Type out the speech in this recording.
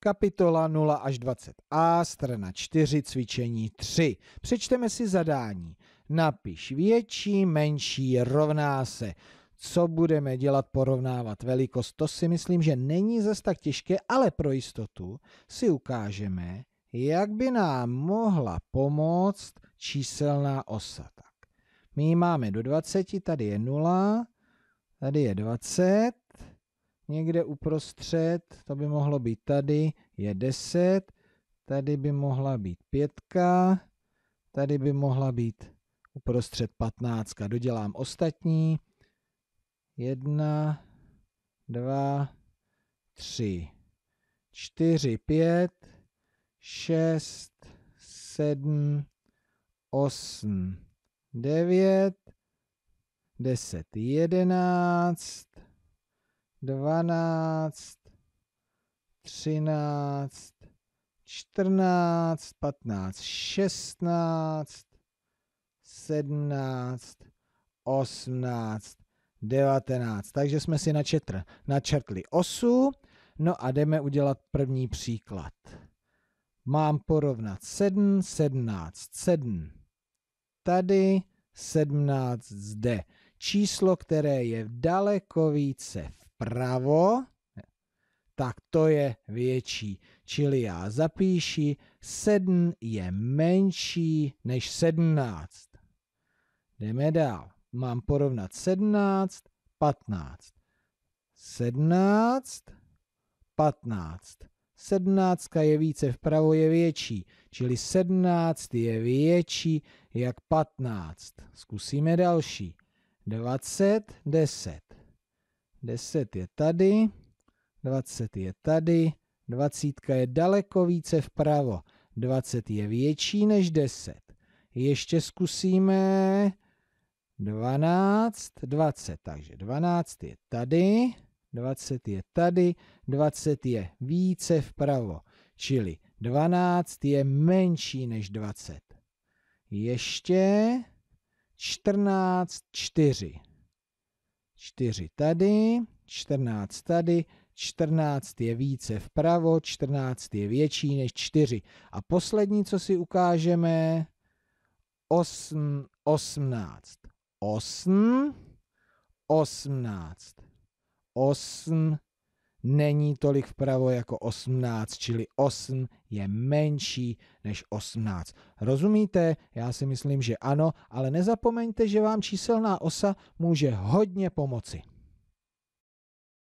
Kapitola 0 až 20a, strana 4, cvičení 3. Přečteme si zadání. Napiš větší, menší, rovná se. Co budeme dělat porovnávat velikost, to si myslím, že není zas tak těžké, ale pro jistotu si ukážeme, jak by nám mohla pomoct číselná osa. Tak, my máme do 20, tady je 0, tady je 20, někde uprostřed, to by mohlo být tady, je 10, tady by mohla být pětka, tady by mohla být uprostřed patnáctka. Dodělám ostatní. Jedna, dva, tři, čtyři, pět, šest, sedm, osm, devět, deset, jedenáct, 12, 13, 14, 15, 16, 17, 18, 19. Takže jsme si načetr, načetli osu. No a jdeme udělat první příklad. Mám porovnat 7, 17, 7 tady, 17 zde. Číslo, které je daleko více v vpravo, tak to je větší. Čili já zapíši, 7 je menší než 17. Jdeme dál. Mám porovnat 17, 15. 17, 15. 17 je více vpravo, je větší. Čili 17 je větší jak 15. Zkusíme další. 20, 10. 10 je tady, 20 je tady, 20 je daleko více vpravo, 20 je větší než 10. Ještě zkusíme 12, 20, takže 12 je tady, 20 je tady, 20 je více vpravo, čili 12 je menší než 20. Ještě 14, 4. 4 tady, 14 tady, 14 je více vpravo, 14 je větší než 4. A poslední, co si ukážeme, 8, 18. 8, 18. 8, není tolik vpravo jako 18, čili 8 je menší než 18. Rozumíte? Já si myslím, že ano, ale nezapomeňte, že vám číselná osa může hodně pomoci.